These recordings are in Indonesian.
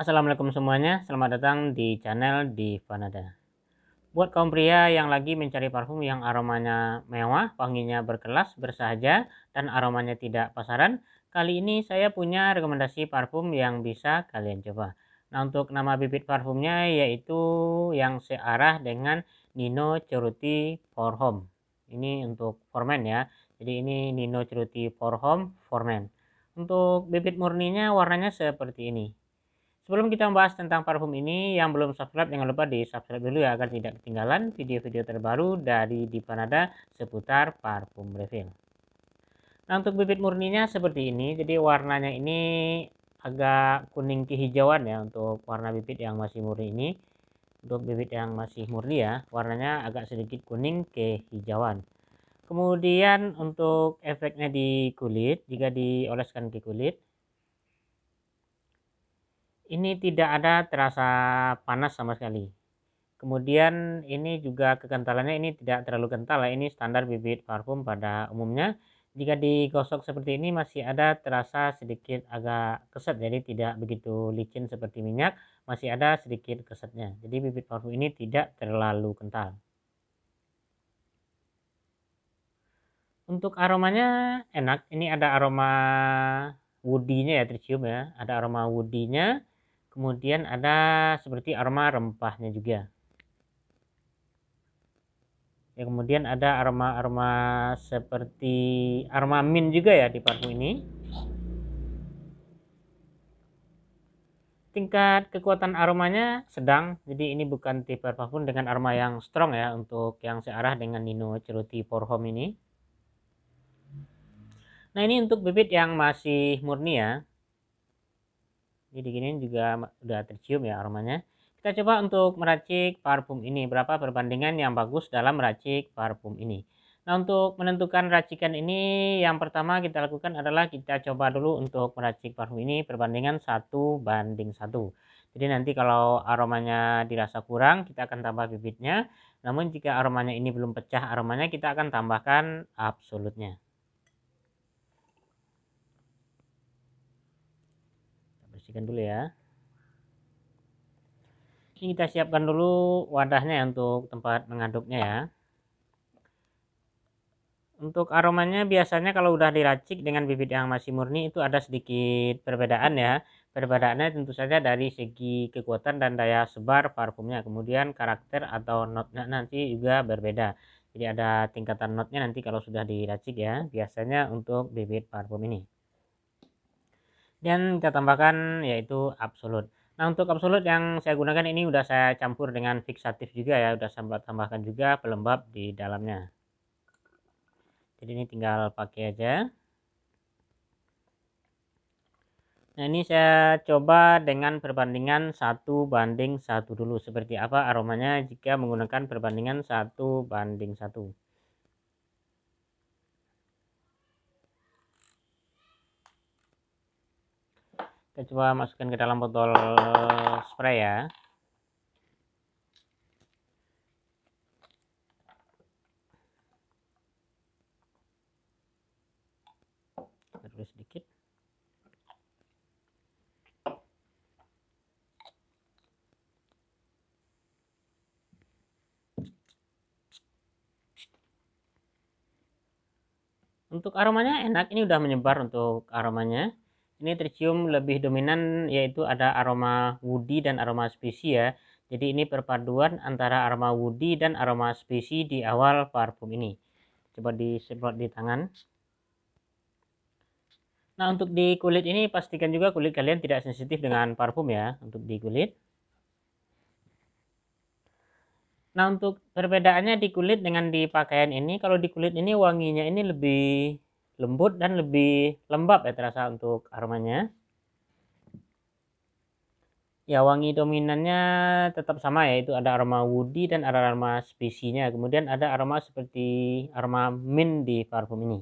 Assalamualaikum semuanya, selamat datang di channel di Vanada. Buat kaum pria yang lagi mencari parfum yang aromanya mewah, wanginya berkelas, bersahaja, dan aromanya tidak pasaran, kali ini saya punya rekomendasi parfum yang bisa kalian coba. Nah untuk nama bibit parfumnya yaitu yang searah dengan Nino Ceruti For Home. Ini untuk for men ya. Jadi ini Nino Ceruti For Home for men. Untuk bibit murninya warnanya seperti ini. Sebelum kita membahas tentang parfum ini, yang belum subscribe jangan lupa di subscribe dulu ya agar tidak ketinggalan video-video terbaru dari Dipanada seputar parfum review. Nah untuk bibit murninya seperti ini, jadi warnanya ini agak kuning kehijauan ya untuk warna bibit yang masih murni ini. Untuk bibit yang masih murni ya, warnanya agak sedikit kuning kehijauan. Kemudian untuk efeknya di kulit, jika dioleskan ke kulit, ini tidak ada terasa panas sama sekali kemudian ini juga kekentalannya ini tidak terlalu kental ini standar bibit parfum pada umumnya jika digosok seperti ini masih ada terasa sedikit agak keset jadi tidak begitu licin seperti minyak masih ada sedikit kesetnya jadi bibit parfum ini tidak terlalu kental untuk aromanya enak ini ada aroma woodinya ya tercium ya ada aroma woodinya kemudian ada seperti aroma rempahnya juga ya kemudian ada aroma-aroma seperti aroma mint juga ya di parfum ini tingkat kekuatan aromanya sedang jadi ini bukan tipe parfum dengan aroma yang strong ya untuk yang searah dengan Nino Ceruti For Home ini nah ini untuk bibit yang masih murni ya jadi diginiin juga udah tercium ya aromanya. Kita coba untuk meracik parfum ini. Berapa perbandingan yang bagus dalam meracik parfum ini. Nah untuk menentukan racikan ini yang pertama kita lakukan adalah kita coba dulu untuk meracik parfum ini perbandingan satu banding satu. Jadi nanti kalau aromanya dirasa kurang kita akan tambah bibitnya. Namun jika aromanya ini belum pecah aromanya kita akan tambahkan absolutnya. bersihkan dulu ya ini kita siapkan dulu wadahnya untuk tempat mengaduknya ya untuk aromanya biasanya kalau udah diracik dengan bibit yang masih murni itu ada sedikit perbedaan ya perbedaannya tentu saja dari segi kekuatan dan daya sebar parfumnya kemudian karakter atau notnya nanti juga berbeda jadi ada tingkatan notnya nanti kalau sudah diracik ya biasanya untuk bibit parfum ini dan kita tambahkan yaitu absolut nah untuk absolut yang saya gunakan ini udah saya campur dengan fixatif juga ya udah saya tambahkan juga pelembab di dalamnya jadi ini tinggal pakai aja Nah ini saya coba dengan perbandingan satu banding satu dulu seperti apa aromanya jika menggunakan perbandingan satu banding satu. kita coba masukkan ke dalam botol eh, spray ya terus sedikit untuk aromanya enak ini udah menyebar untuk aromanya ini tercium lebih dominan yaitu ada aroma woody dan aroma spicy ya. Jadi ini perpaduan antara aroma woody dan aroma spicy di awal parfum ini. Coba disemprot di tangan. Nah untuk di kulit ini pastikan juga kulit kalian tidak sensitif dengan parfum ya untuk di kulit. Nah untuk perbedaannya di kulit dengan di pakaian ini kalau di kulit ini wanginya ini lebih lembut dan lebih lembab ya terasa untuk aromanya ya wangi dominannya tetap sama ya itu ada aroma woody dan ada aroma spesinya kemudian ada aroma seperti aroma mint di parfum ini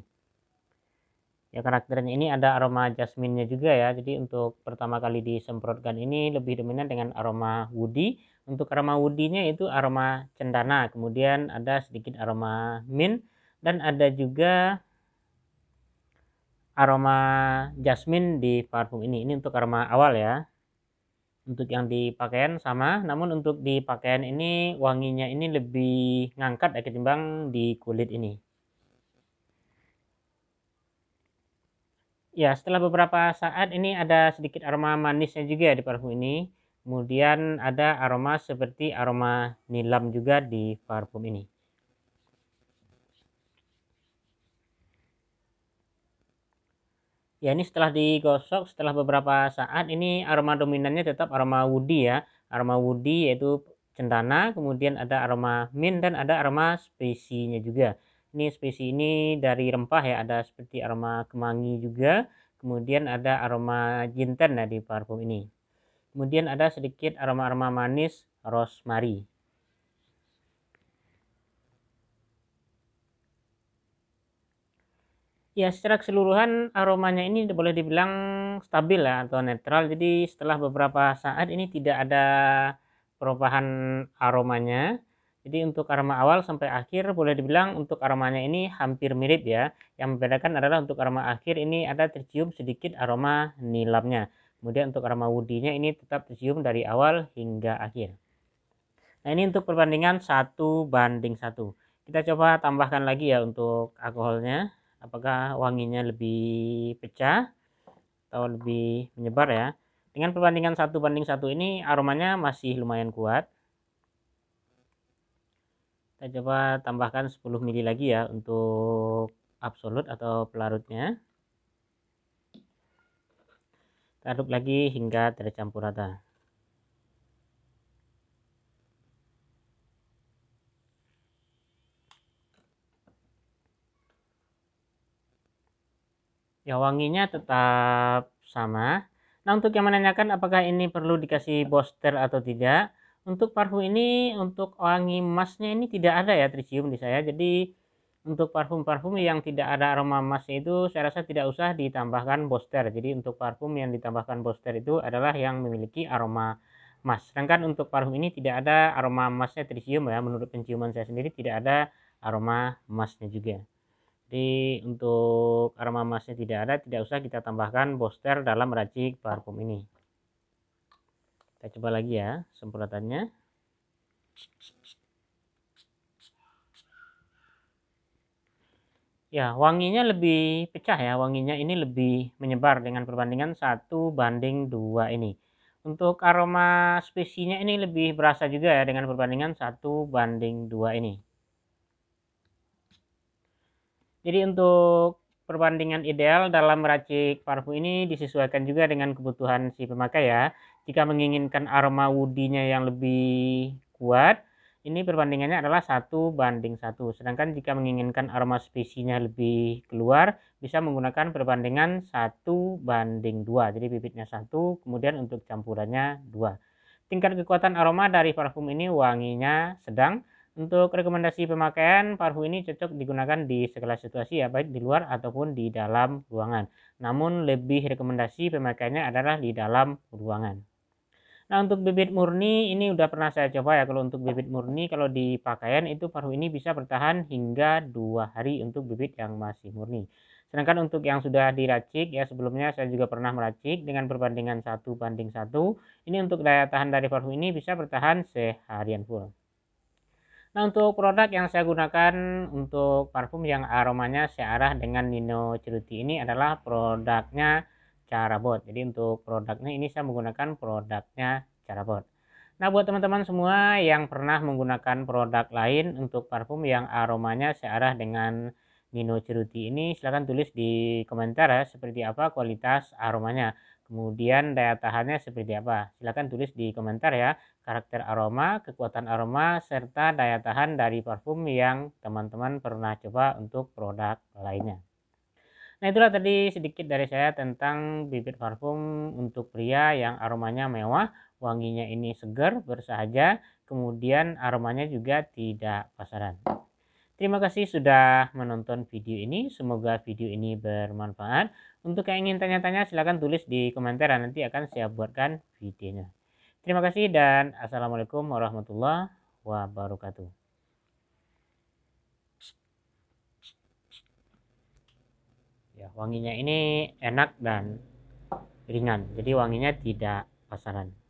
ya karakternya ini ada aroma jasminnya juga ya jadi untuk pertama kali disemprotkan ini lebih dominan dengan aroma woody untuk aroma woody-nya itu aroma cendana kemudian ada sedikit aroma mint dan ada juga aroma jasmine di parfum ini. Ini untuk aroma awal ya. Untuk yang di pakaian sama, namun untuk di pakaian ini wanginya ini lebih ngangkat ya ketimbang di kulit ini. Ya, setelah beberapa saat ini ada sedikit aroma manisnya juga ya di parfum ini. Kemudian ada aroma seperti aroma nilam juga di parfum ini. ya ini setelah digosok setelah beberapa saat ini aroma dominannya tetap aroma woody ya aroma woody yaitu cendana kemudian ada aroma mint dan ada aroma spesinya juga ini spesi ini dari rempah ya ada seperti aroma kemangi juga kemudian ada aroma jinten ya, di parfum ini kemudian ada sedikit aroma-aroma manis rosemary Ya, secara keseluruhan aromanya ini boleh dibilang stabil lah ya atau netral. Jadi setelah beberapa saat ini tidak ada perubahan aromanya. Jadi untuk aroma awal sampai akhir boleh dibilang untuk aromanya ini hampir mirip ya. Yang membedakan adalah untuk aroma akhir ini ada tercium sedikit aroma nilamnya. Kemudian untuk aroma woody ini tetap tercium dari awal hingga akhir. Nah ini untuk perbandingan satu banding satu. Kita coba tambahkan lagi ya untuk alkoholnya apakah wanginya lebih pecah atau lebih menyebar ya dengan perbandingan satu banding satu ini aromanya masih lumayan kuat kita coba tambahkan 10 mili lagi ya untuk absolut atau pelarutnya kita aduk lagi hingga tercampur rata ya wanginya tetap sama nah untuk yang menanyakan apakah ini perlu dikasih booster atau tidak untuk parfum ini untuk wangi emasnya ini tidak ada ya tritium di saya jadi untuk parfum-parfum yang tidak ada aroma emasnya itu saya rasa tidak usah ditambahkan booster jadi untuk parfum yang ditambahkan booster itu adalah yang memiliki aroma emas sedangkan untuk parfum ini tidak ada aroma emasnya tritium ya menurut penciuman saya sendiri tidak ada aroma emasnya juga jadi untuk aroma emasnya tidak ada, tidak usah kita tambahkan poster dalam racik parfum ini. Kita coba lagi ya semprotannya. Ya, wanginya lebih pecah ya. Wanginya ini lebih menyebar dengan perbandingan satu banding dua ini. Untuk aroma spesinya ini lebih berasa juga ya dengan perbandingan satu banding dua ini. Jadi untuk perbandingan ideal dalam meracik parfum ini disesuaikan juga dengan kebutuhan si pemakai ya. Jika menginginkan aroma woody yang lebih kuat, ini perbandingannya adalah satu banding satu. Sedangkan jika menginginkan aroma spesinya lebih keluar, bisa menggunakan perbandingan satu banding dua. Jadi bibitnya satu, kemudian untuk campurannya dua. Tingkat kekuatan aroma dari parfum ini wanginya sedang, untuk rekomendasi pemakaian, parfum ini cocok digunakan di segala situasi ya, baik di luar ataupun di dalam ruangan. Namun lebih rekomendasi pemakaiannya adalah di dalam ruangan. Nah untuk bibit murni ini udah pernah saya coba ya kalau untuk bibit murni kalau di pakaian itu parfum ini bisa bertahan hingga dua hari untuk bibit yang masih murni. Sedangkan untuk yang sudah diracik ya sebelumnya saya juga pernah meracik dengan perbandingan satu banding satu. Ini untuk daya tahan dari parfum ini bisa bertahan seharian full. Nah untuk produk yang saya gunakan untuk parfum yang aromanya searah dengan Nino Ceruti ini adalah produknya Carabot. Jadi untuk produknya ini saya menggunakan produknya Carabot. Nah buat teman-teman semua yang pernah menggunakan produk lain untuk parfum yang aromanya searah dengan Nino Ceruti ini silahkan tulis di komentar ya seperti apa kualitas aromanya. Kemudian daya tahannya seperti apa? Silahkan tulis di komentar ya. Karakter aroma, kekuatan aroma, serta daya tahan dari parfum yang teman-teman pernah coba untuk produk lainnya. Nah itulah tadi sedikit dari saya tentang bibit parfum untuk pria yang aromanya mewah, wanginya ini segar, bersahaja, kemudian aromanya juga tidak pasaran. Terima kasih sudah menonton video ini. Semoga video ini bermanfaat. Untuk yang ingin tanya-tanya silahkan tulis di komentar nanti akan saya buatkan videonya. Terima kasih dan Assalamualaikum warahmatullahi wabarakatuh. Ya, wanginya ini enak dan ringan. Jadi wanginya tidak pasaran.